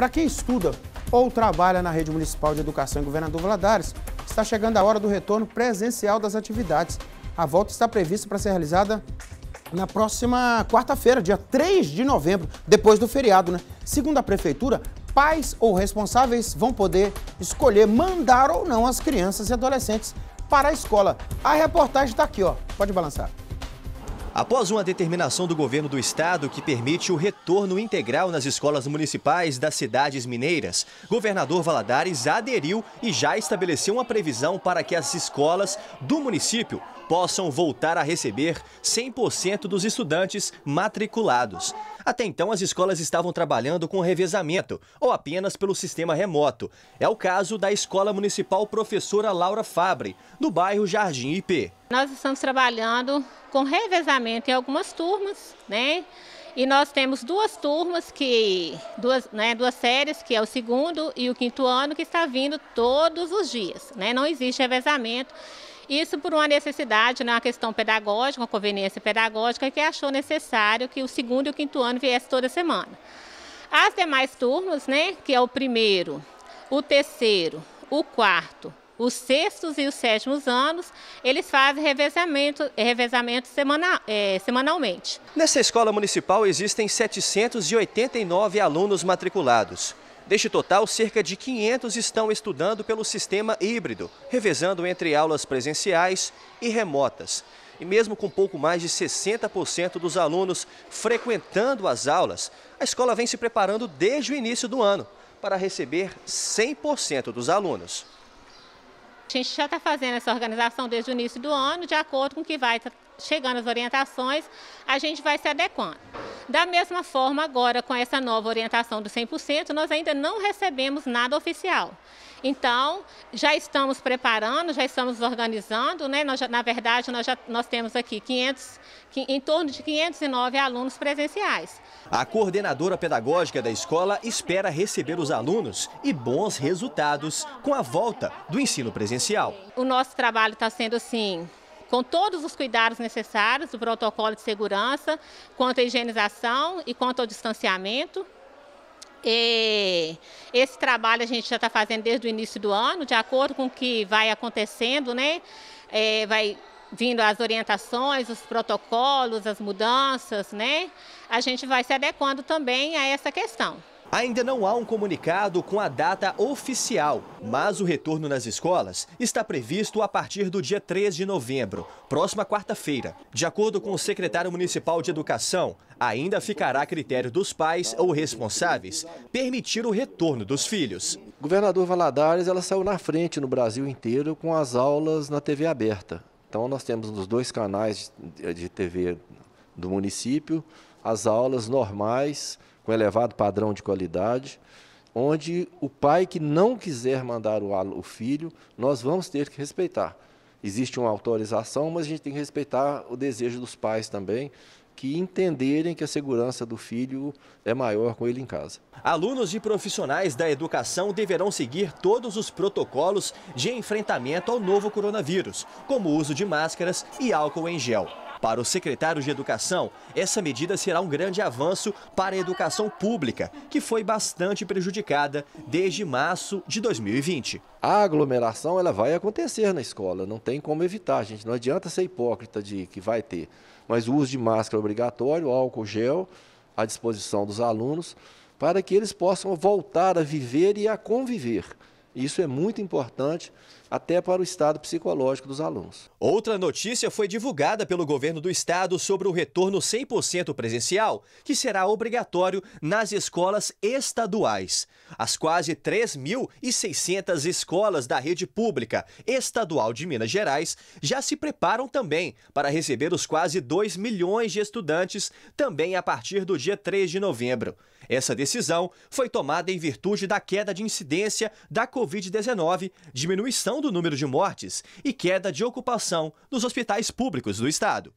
Para quem estuda ou trabalha na rede municipal de educação em Governador Valadares, está chegando a hora do retorno presencial das atividades. A volta está prevista para ser realizada na próxima quarta-feira, dia 3 de novembro, depois do feriado, né? Segundo a prefeitura, pais ou responsáveis vão poder escolher mandar ou não as crianças e adolescentes para a escola. A reportagem está aqui, ó. Pode balançar. Após uma determinação do governo do estado que permite o retorno integral nas escolas municipais das cidades mineiras, governador Valadares aderiu e já estabeleceu uma previsão para que as escolas do município possam voltar a receber 100% dos estudantes matriculados. Até então, as escolas estavam trabalhando com revezamento ou apenas pelo sistema remoto. É o caso da Escola Municipal Professora Laura Fabre, no bairro Jardim IP. Nós estamos trabalhando com revezamento em algumas turmas, né? E nós temos duas turmas que duas, né, duas séries, que é o segundo e o quinto ano, que está vindo todos os dias, né? Não existe revezamento. Isso por uma necessidade, né, uma questão pedagógica, uma conveniência pedagógica que achou necessário que o segundo e o quinto ano viesse toda semana. As demais turmas, né, que é o primeiro, o terceiro, o quarto os sextos e os sétimos anos, eles fazem revezamento, revezamento semana, é, semanalmente. Nessa escola municipal existem 789 alunos matriculados. Deste total, cerca de 500 estão estudando pelo sistema híbrido, revezando entre aulas presenciais e remotas. E mesmo com pouco mais de 60% dos alunos frequentando as aulas, a escola vem se preparando desde o início do ano para receber 100% dos alunos. A gente já está fazendo essa organização desde o início do ano, de acordo com o que vai tá chegando as orientações, a gente vai se adequando. Da mesma forma, agora com essa nova orientação do 100%, nós ainda não recebemos nada oficial. Então, já estamos preparando, já estamos organizando, né? Nós já, na verdade, nós, já, nós temos aqui 500, em torno de 509 alunos presenciais. A coordenadora pedagógica da escola espera receber os alunos e bons resultados com a volta do ensino presencial. O nosso trabalho está sendo, assim, com todos os cuidados necessários, o protocolo de segurança, quanto à higienização e quanto ao distanciamento. E esse trabalho a gente já está fazendo desde o início do ano, de acordo com o que vai acontecendo, né? É, vai vindo as orientações, os protocolos, as mudanças, né? A gente vai se adequando também a essa questão. Ainda não há um comunicado com a data oficial, mas o retorno nas escolas está previsto a partir do dia 3 de novembro, próxima quarta-feira. De acordo com o secretário municipal de Educação, ainda ficará a critério dos pais ou responsáveis permitir o retorno dos filhos. Governador Valadares, ela saiu na frente no Brasil inteiro com as aulas na TV aberta. Então nós temos nos dois canais de TV do município as aulas normais com elevado padrão de qualidade, onde o pai que não quiser mandar o filho, nós vamos ter que respeitar. Existe uma autorização, mas a gente tem que respeitar o desejo dos pais também, que entenderem que a segurança do filho é maior com ele em casa. Alunos e profissionais da educação deverão seguir todos os protocolos de enfrentamento ao novo coronavírus, como o uso de máscaras e álcool em gel. Para o secretário de Educação, essa medida será um grande avanço para a educação pública, que foi bastante prejudicada desde março de 2020. A aglomeração ela vai acontecer na escola, não tem como evitar, gente. Não adianta ser hipócrita de que vai ter. Mas o uso de máscara obrigatório, álcool gel à disposição dos alunos, para que eles possam voltar a viver e a conviver. Isso é muito importante até para o estado psicológico dos alunos. Outra notícia foi divulgada pelo governo do estado sobre o retorno 100% presencial, que será obrigatório nas escolas estaduais. As quase 3.600 escolas da rede pública estadual de Minas Gerais já se preparam também para receber os quase 2 milhões de estudantes, também a partir do dia 3 de novembro. Essa decisão foi tomada em virtude da queda de incidência da Covid-19, diminuição do número de mortes e queda de ocupação dos hospitais públicos do estado.